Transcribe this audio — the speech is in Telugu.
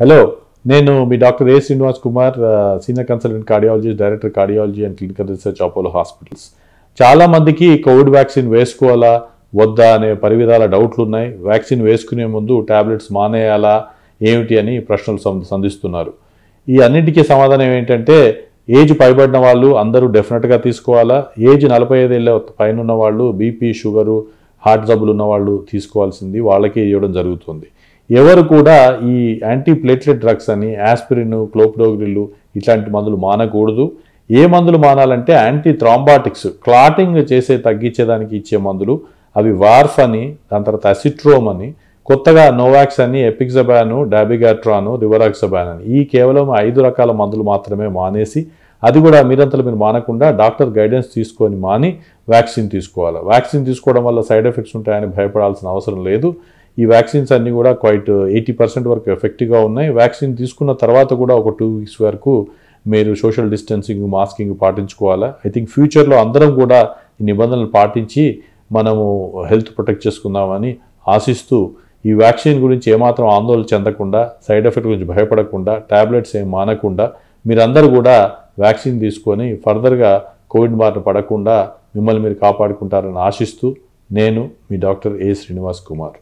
హలో నేను మీ doctor A Srinivas Kumar senior consultant cardiology director cardiology and clinical research Apollo hospitals మందికి కోవిడ్ వ్యాక్సిన్ వేసుకోవాలా వద్దా అనే పరివిధాల డౌట్లు ఉన్నాయి వ్యాక్సిన్ వేసుకునే ముందు ట్యాబ్లెట్స్ మానేయాలా ఏమిటి అని ప్రశ్నలు సంధిస్తున్నారు ఈ అన్నింటికీ సమాధానం ఏంటంటే ఏజ్ పైబడిన వాళ్ళు అందరూ డెఫినెట్గా తీసుకోవాలా ఏజ్ నలభై ఐదు ఏళ్ళ పైన ఉన్న వాళ్ళు బీపీ షుగరు హార్ట్ జబ్బులు ఉన్న వాళ్ళు తీసుకోవాల్సింది వాళ్ళకే ఇవ్వడం జరుగుతుంది ఎవరు కూడా ఈ యాంటీ ప్లేట్లెట్ డ్రగ్స్ అని యాస్పిరిన్ క్లోప్డోగ్రిల్లు ఇట్లాంటి మందులు మానకూడదు ఏ మందులు మానాలంటే యాంటీ థ్రాంబాటిక్స్ క్లాటింగ్ చేసే తగ్గించేదానికి ఇచ్చే మందులు అవి వార్ఫ్ అని దాని తర్వాత అసిట్రోమ్ అని కొత్తగా నోవాక్స్ అని ఎపిక్జబాను డాబిగాట్రాను రివరాక్సబాన్ అని ఈ కేవలం ఐదు రకాల మందులు మాత్రమే మానేసి అది కూడా మీరంతలో మీరు మానకుండా డాక్టర్ గైడెన్స్ తీసుకొని మాని వ్యాక్సిన్ తీసుకోవాలి వ్యాక్సిన్ తీసుకోవడం వల్ల సైడ్ ఎఫెక్ట్స్ ఉంటాయని భయపడాల్సిన అవసరం లేదు ఈ వ్యాక్సిన్స్ అన్నీ కూడా క్వైట్ ఎయిటీ పర్సెంట్ వరకు ఎఫెక్టివ్గా ఉన్నాయి వ్యాక్సిన్ తీసుకున్న తర్వాత కూడా ఒక టూ వీక్స్ వరకు మీరు సోషల్ డిస్టెన్సింగ్ మాస్కింగ్ పాటించుకోవాలా ఐ థింక్ ఫ్యూచర్లో అందరం కూడా ఈ నిబంధనలు పాటించి మనము హెల్త్ ప్రొటెక్ట్ చేసుకుందామని ఆశిస్తూ ఈ వ్యాక్సిన్ గురించి ఏమాత్రం ఆందోళన చెందకుండా సైడ్ ఎఫెక్ట్ గురించి భయపడకుండా ట్యాబ్లెట్స్ ఏం మానకుండా మీరందరూ కూడా వ్యాక్సిన్ తీసుకొని ఫర్దర్గా కోవిడ్ బారిన పడకుండా మిమ్మల్ని మీరు కాపాడుకుంటారని ఆశిస్తూ నేను మీ డాక్టర్ ఏ శ్రీనివాస్ కుమార్